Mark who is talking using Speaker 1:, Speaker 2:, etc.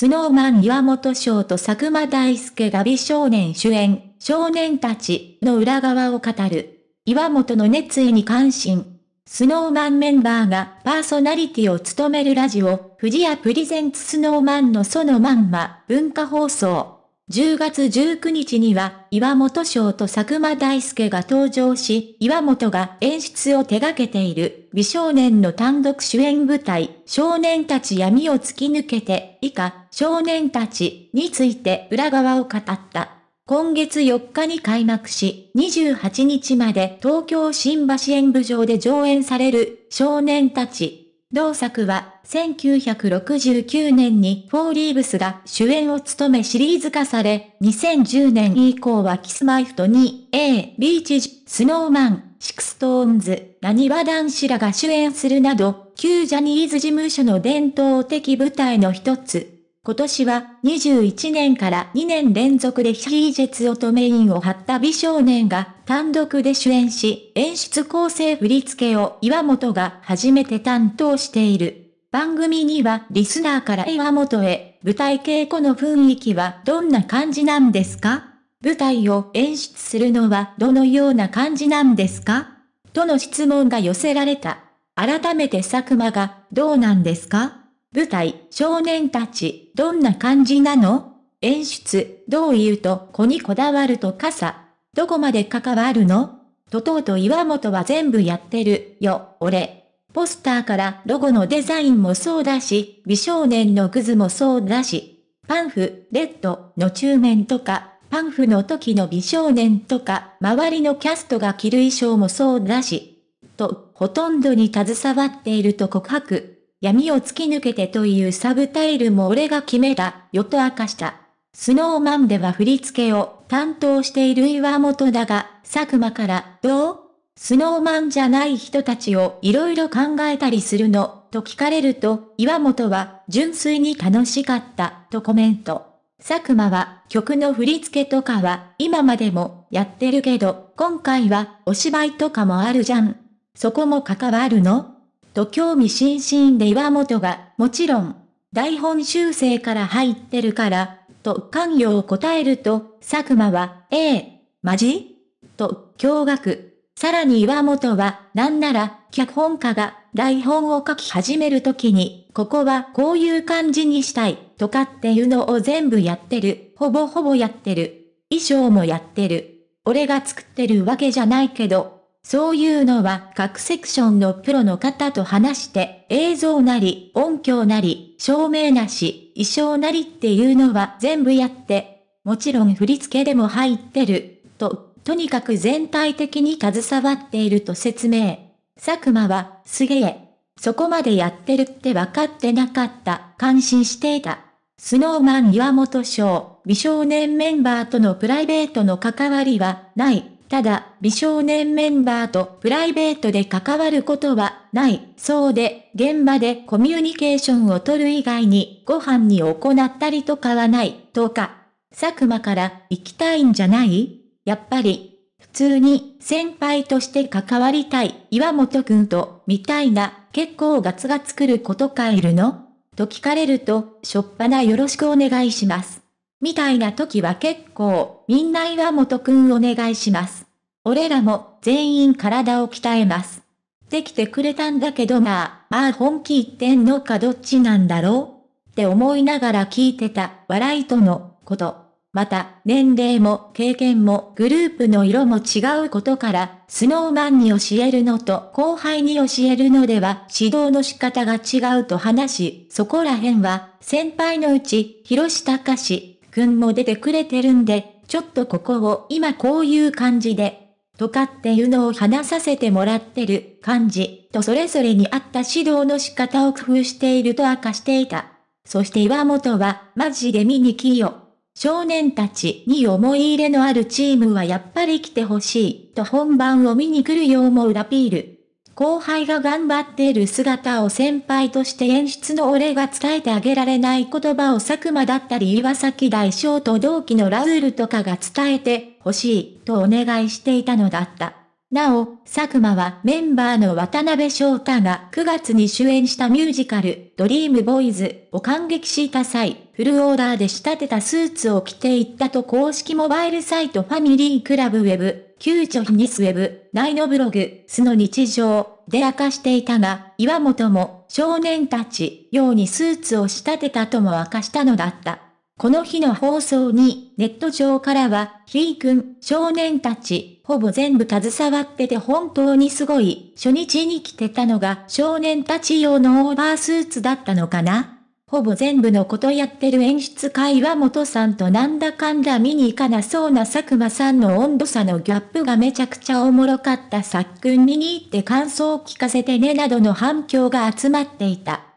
Speaker 1: スノーマン岩本翔と佐久間大介が美少年主演、少年たちの裏側を語る。岩本の熱意に関心。スノーマンメンバーがパーソナリティを務めるラジオ、富士屋プリゼンツスノーマンのそのまんま文化放送。10月19日には、岩本翔と佐久間大介が登場し、岩本が演出を手掛けている、美少年の単独主演舞台、少年たち闇を突き抜けて、以下、少年たちについて裏側を語った。今月4日に開幕し、28日まで東京新橋演舞場で上演される、少年たち同作は1969年にフォーリーブスが主演を務めシリーズ化され、2010年以降はキスマイフト 2A、ビーチジ、スノーマン、シクストーンズ、なにわ男子らが主演するなど、旧ジャニーズ事務所の伝統的舞台の一つ。今年は21年から2年連続でヒージェツメインを張った美少年が単独で主演し、演出構成振付を岩本が初めて担当している。番組にはリスナーから岩本へ、舞台稽古の雰囲気はどんな感じなんですか舞台を演出するのはどのような感じなんですかとの質問が寄せられた。改めて佐久間がどうなんですか舞台、少年たち、どんな感じなの演出、どう言うと、子にこだわると傘。どこまで関わるのととうと岩本は全部やってる、よ、俺。ポスターからロゴのデザインもそうだし、美少年のグズもそうだし、パンフ、レッドの中面とか、パンフの時の美少年とか、周りのキャストが着る衣装もそうだし、と、ほとんどに携わっていると告白。闇を突き抜けてというサブタイルも俺が決めた、よと明かした。スノーマンでは振り付けを担当している岩本だが、佐久間から、どうスノーマンじゃない人たちを色々考えたりするの、と聞かれると、岩本は、純粋に楽しかった、とコメント。佐久間は、曲の振り付けとかは、今までも、やってるけど、今回は、お芝居とかもあるじゃん。そこも関わるのと興味津々で岩本が、もちろん、台本修正から入ってるから、と関与を答えると、佐久間は、ええ、マジと、驚愕。さらに岩本は、なんなら、脚本家が、台本を書き始めるときに、ここはこういう感じにしたい、とかっていうのを全部やってる。ほぼほぼやってる。衣装もやってる。俺が作ってるわけじゃないけど、そういうのは各セクションのプロの方と話して、映像なり、音響なり、照明なし、衣装なりっていうのは全部やって、もちろん振り付けでも入ってる、と、とにかく全体的に携わっていると説明。佐久間は、すげえ。そこまでやってるって分かってなかった、感心していた。スノーマン岩本賞、美少年メンバーとのプライベートの関わりは、ない。ただ、美少年メンバーとプライベートで関わることはない、そうで、現場でコミュニケーションを取る以外に、ご飯に行ったりとかはない、とか。佐久間から行きたいんじゃないやっぱり、普通に先輩として関わりたい、岩本くんと、みたいな、結構ガツガツ来ることかいるのと聞かれると、しょっぱなよろしくお願いします。みたいな時は結構、みんな岩本くんお願いします。俺らも全員体を鍛えます。できてくれたんだけどまあ、まあ本気言ってんのかどっちなんだろうって思いながら聞いてた笑いとのこと。また、年齢も経験もグループの色も違うことから、スノーマンに教えるのと後輩に教えるのでは指導の仕方が違うと話し、そこら辺は先輩のうち、広下隆くんも出てくれてるんで、ちょっとここを今こういう感じで、とかっていうのを話させてもらってる感じとそれぞれに合った指導の仕方を工夫していると明かしていた。そして岩本は、マジで見に来よ。少年たちに思い入れのあるチームはやっぱり来てほしい、と本番を見に来るようもアピール。後輩が頑張っている姿を先輩として演出の俺が伝えてあげられない言葉を佐久間だったり岩崎大将と同期のラウールとかが伝えて欲しいとお願いしていたのだった。なお、佐久間はメンバーの渡辺翔太が9月に主演したミュージカル、ドリームボーイズを感激した際、フルオーダーで仕立てたスーツを着ていったと公式モバイルサイトファミリークラブウェブ急著ヒニスウェブ、内のブログ、素の日常、で明かしていたが、岩本も少年たちようにスーツを仕立てたとも明かしたのだった。この日の放送に、ネット上からは、ひーくん、少年たち、ほぼ全部携わってて本当にすごい、初日に着てたのが少年たち用のオーバースーツだったのかなほぼ全部のことやってる演出会は元さんとなんだかんだ見に行かなそうな佐久間さんの温度差のギャップがめちゃくちゃおもろかったさっくん見に行って感想を聞かせてねなどの反響が集まっていた。